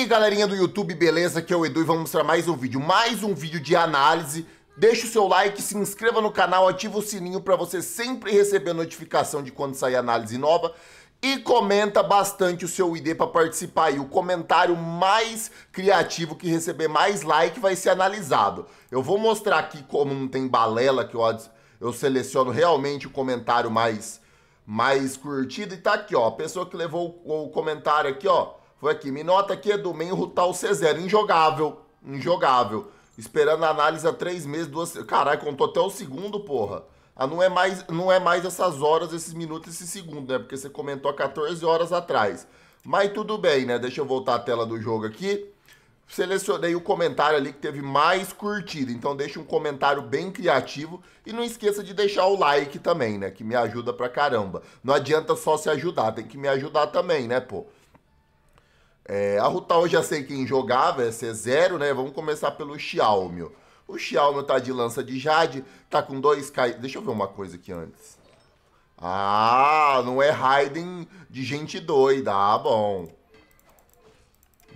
aí, galerinha do YouTube, beleza? Aqui é o Edu e vamos mostrar mais um vídeo, mais um vídeo de análise. Deixa o seu like, se inscreva no canal, ativa o sininho para você sempre receber notificação de quando sair análise nova e comenta bastante o seu ID para participar aí. O comentário mais criativo que receber mais like vai ser analisado. Eu vou mostrar aqui como não tem balela que eu, eu seleciono realmente o comentário mais mais curtido e tá aqui, ó, a pessoa que levou o, o comentário aqui, ó, foi aqui. me nota aqui é do meio Rutal C0. Injogável. Injogável. Esperando a análise há três meses, duas. Caralho, contou até o segundo, porra. Ah, não é mais, não é mais essas horas, esses minutos, esse segundo, né? Porque você comentou há 14 horas atrás. Mas tudo bem, né? Deixa eu voltar a tela do jogo aqui. Selecionei o comentário ali que teve mais curtida, então deixa um comentário bem criativo e não esqueça de deixar o like também, né? Que me ajuda pra caramba. Não adianta só se ajudar, tem que me ajudar também, né, pô? É, a Ruta eu já sei quem jogava, é C0, né? Vamos começar pelo Xiaomi. O Xiaomi tá de lança de Jade, tá com 2K. Deixa eu ver uma coisa aqui antes. Ah, não é Raiden de gente doida. Ah, bom.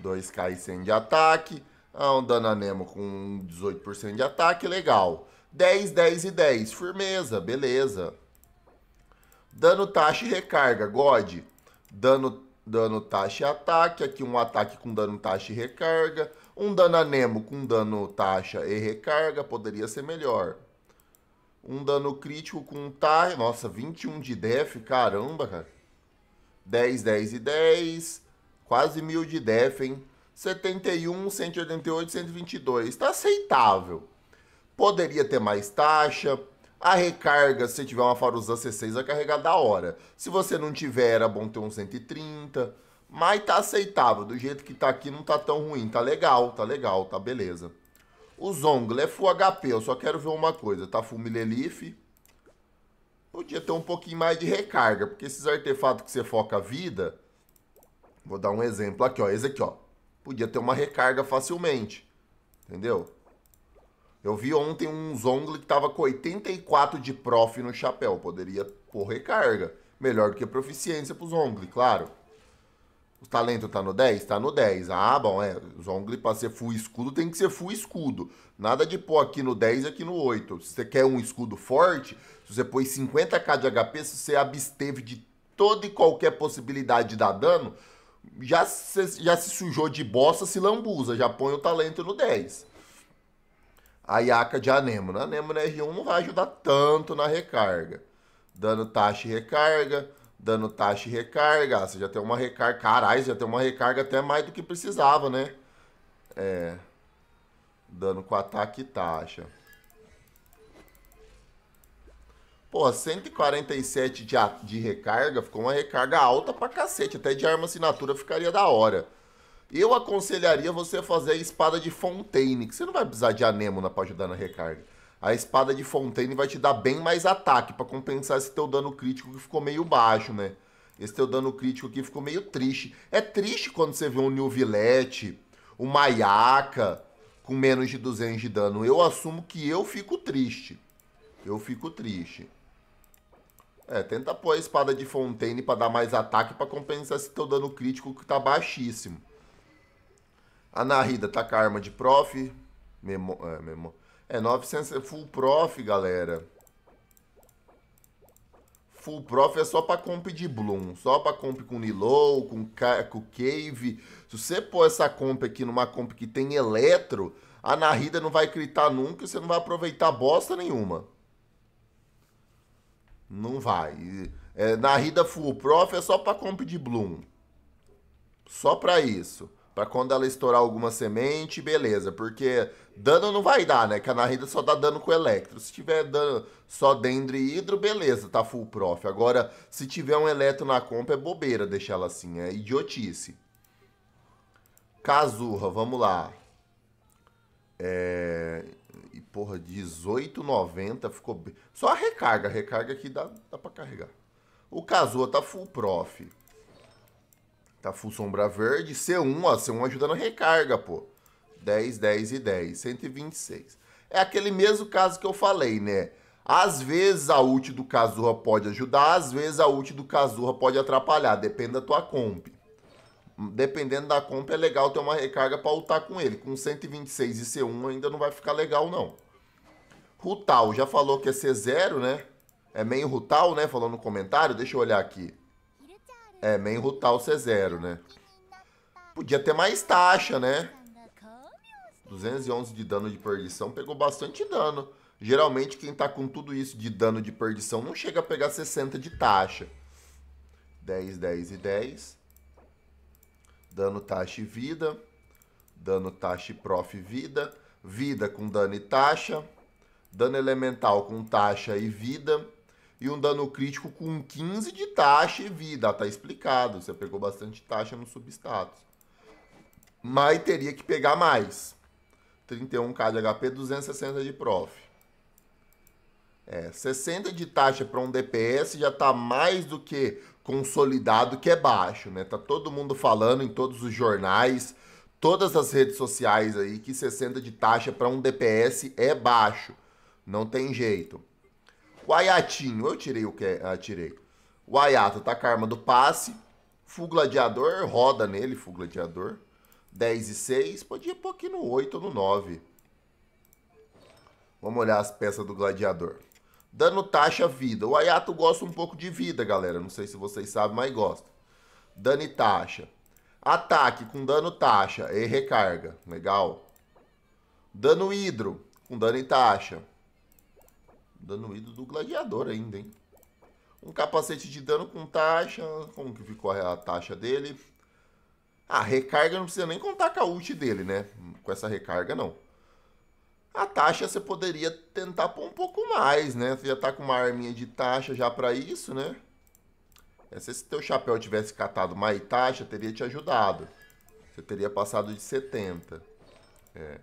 2K e 100 de ataque. Ah, um Dananemo com 18% de ataque, legal. 10, 10 e 10, firmeza, beleza. Dano taxa e recarga, God. Dano dano taxa e ataque, aqui um ataque com dano taxa e recarga, um dano anemo com dano taxa e recarga, poderia ser melhor. Um dano crítico com taxa, nossa, 21 de def, caramba, cara. 10, 10 e 10, quase mil de def, hein. 71, 188, 122, tá aceitável. Poderia ter mais taxa, a recarga, se tiver uma Farusan C6, vai carregar da hora. Se você não tiver, era bom ter um 130. Mas tá aceitável. Do jeito que tá aqui, não tá tão ruim. Tá legal, tá legal, tá beleza. O Zongle é Full HP. Eu só quero ver uma coisa. Tá Full Milelife. Podia ter um pouquinho mais de recarga. Porque esses artefatos que você foca a vida... Vou dar um exemplo aqui, ó. Esse aqui, ó. Podia ter uma recarga facilmente. Entendeu? Eu vi ontem um Zongli que tava com 84 de prof no chapéu. Poderia correr carga. Melhor do que proficiência pro Zongli, claro. O talento tá no 10? Tá no 10. Ah, bom, é. Zongli pra ser full escudo tem que ser full escudo. Nada de pôr aqui no 10 e aqui no 8. Se você quer um escudo forte, se você pôs 50k de HP, se você absteve de toda e qualquer possibilidade de dar dano, já se, já se sujou de bosta, se lambuza. Já põe o talento no 10 a iaca de anêmona. Né? A anêmona R1 não vai ajudar tanto na recarga. Dando taxa e recarga, dando taxa e recarga. Ah, você já tem uma recarga. Caralho, já tem uma recarga até mais do que precisava, né? É. Dano com ataque e taxa. Pô, 147 de, de recarga ficou uma recarga alta pra cacete. Até de arma assinatura ficaria da hora. Eu aconselharia você fazer a espada de Fontaine, que você não vai precisar de anêmona para ajudar na recarga. A espada de Fontaine vai te dar bem mais ataque para compensar esse teu dano crítico que ficou meio baixo, né? Esse teu dano crítico aqui ficou meio triste. É triste quando você vê um New um uma com menos de 200 de dano. Eu assumo que eu fico triste. Eu fico triste. É, tenta pôr a espada de Fontaine para dar mais ataque para compensar esse teu dano crítico que tá baixíssimo. A Narrida tá com a arma de prof. Memo, é, memo, é, 900 é full prof, galera. Full prof é só pra comp de Bloom. Só pra comp com Nilo, com, com Cave. Se você pôr essa comp aqui numa comp que tem Eletro, a Narrida não vai gritar nunca e você não vai aproveitar bosta nenhuma. Não vai. É, Narrida full prof é só pra comp de Bloom. Só pra isso. Pra quando ela estourar alguma semente, beleza. Porque dano não vai dar, né? Canarrida só dá dano com Electro. Se tiver dano só Dendro e Hidro, beleza, tá full prof. Agora, se tiver um Eletro na compra é bobeira deixar ela assim. É idiotice. Cazurra, vamos lá. É... E, porra, 18,90 ficou... Só a recarga. A recarga aqui dá, dá pra carregar. O Cazurra tá full prof. Tá full sombra verde. C1, ó, C1 ajuda na recarga, pô. 10, 10 e 10, 126. É aquele mesmo caso que eu falei, né? Às vezes a ult do Kazurra pode ajudar, às vezes a ult do Kazurra pode atrapalhar, depende da tua comp. Dependendo da comp, é legal ter uma recarga pra ultar com ele. Com 126 e C1 ainda não vai ficar legal, não. Rutal, já falou que é C0, né? É meio Rutal, né? Falou no comentário, deixa eu olhar aqui. É, meio enrutar o C0, né? Podia ter mais taxa, né? 211 de dano de perdição pegou bastante dano. Geralmente quem tá com tudo isso de dano de perdição não chega a pegar 60 de taxa. 10, 10 e 10. Dano, taxa e vida. Dano, taxa e prof vida. Vida com dano e taxa. Dano elemental com taxa e vida e um dano crítico com 15 de taxa e vida. Tá explicado, você pegou bastante taxa no substatus. Mas teria que pegar mais. 31k de HP, 260 de prof. É, 60 de taxa para um DPS já tá mais do que consolidado que é baixo, né? Tá todo mundo falando em todos os jornais, todas as redes sociais aí que 60 de taxa para um DPS é baixo. Não tem jeito. O Ayatinho, eu tirei o que? É, ah, O Ayato tá com a arma do passe. Full Gladiador, roda nele, Full Gladiador. 10 e 6. Podia pôr aqui no 8 ou no 9. Vamos olhar as peças do Gladiador. Dano taxa vida. O Ayato gosta um pouco de vida, galera. Não sei se vocês sabem, mas gosta. Dano e taxa. Ataque com dano taxa e recarga. Legal. Dano hidro com dano e taxa. Dano ido do gladiador ainda, hein? Um capacete de dano com taxa. Como que ficou a taxa dele? A recarga não precisa nem contar com a ult dele, né? Com essa recarga, não. A taxa você poderia tentar pôr um pouco mais, né? Você já tá com uma arminha de taxa já para isso, né? É, se teu chapéu tivesse catado mais taxa, teria te ajudado. Você teria passado de 70. É.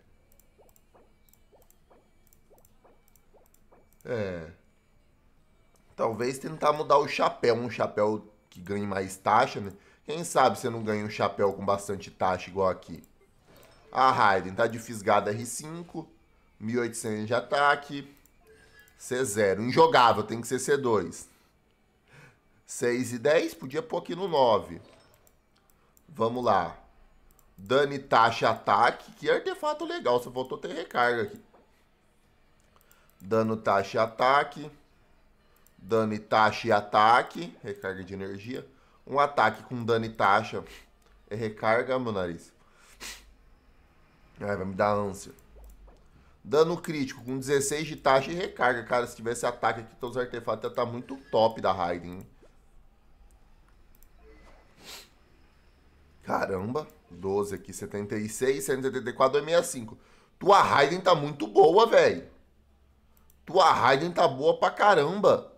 É. Talvez tentar mudar o chapéu, um chapéu que ganhe mais taxa, né? Quem sabe você não ganha um chapéu com bastante taxa igual aqui. A Raiden tá de fisgada R5, 1800 de ataque, C0. Injogável, tem que ser C2. 6 e 10, podia pôr aqui no 9. Vamos lá. Dane taxa ataque, que artefato é legal, só faltou ter recarga aqui. Dano, taxa e ataque. Dano e taxa e ataque. Recarga de energia. Um ataque com dano e taxa é recarga, meu nariz. Ai, vai me dar ânsia. Dano crítico com 16 de taxa e recarga. Cara, se tivesse ataque aqui, todos os artefatos ia estar tá muito top da Raiden. Caramba, 12 aqui, 76, 184, 265. Tua Raiden tá muito boa, velho. Tua Raiden tá boa pra caramba.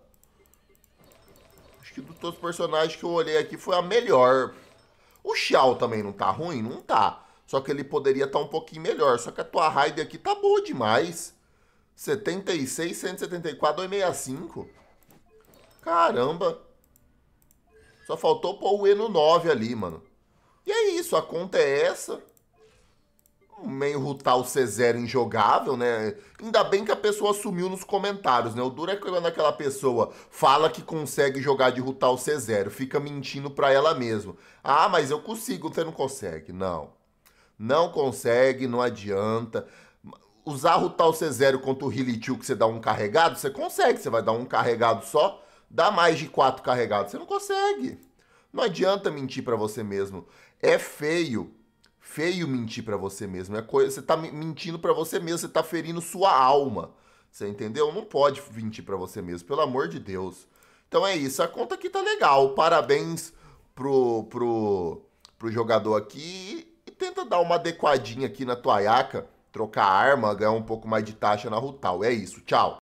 Acho que dos todos os personagens que eu olhei aqui foi a melhor. O Xiao também não tá ruim? Não tá. Só que ele poderia estar tá um pouquinho melhor. Só que a tua Raiden aqui tá boa demais. 76, 174, 265. Caramba. Só faltou pôr o E no 9 ali, mano. E é isso, a conta é essa meio rutar o C0 injogável, né? Ainda bem que a pessoa sumiu nos comentários, né? O duro é quando aquela pessoa fala que consegue jogar de rutar o C0, fica mentindo pra ela mesma. Ah, mas eu consigo, você não consegue. Não. Não consegue, não adianta. Usar rutar o C0 contra o Hilitil que você dá um carregado, você consegue. Você vai dar um carregado só, dá mais de quatro carregados. Você não consegue. Não adianta mentir para você mesmo. É feio feio mentir para você mesmo. É coisa, você tá mentindo para você mesmo, você tá ferindo sua alma. Você entendeu? Não pode mentir para você mesmo, pelo amor de Deus. Então é isso, a conta aqui tá legal. Parabéns pro pro pro jogador aqui e tenta dar uma adequadinha aqui na tua iaca, trocar arma, ganhar um pouco mais de taxa na Rutal. É isso, tchau.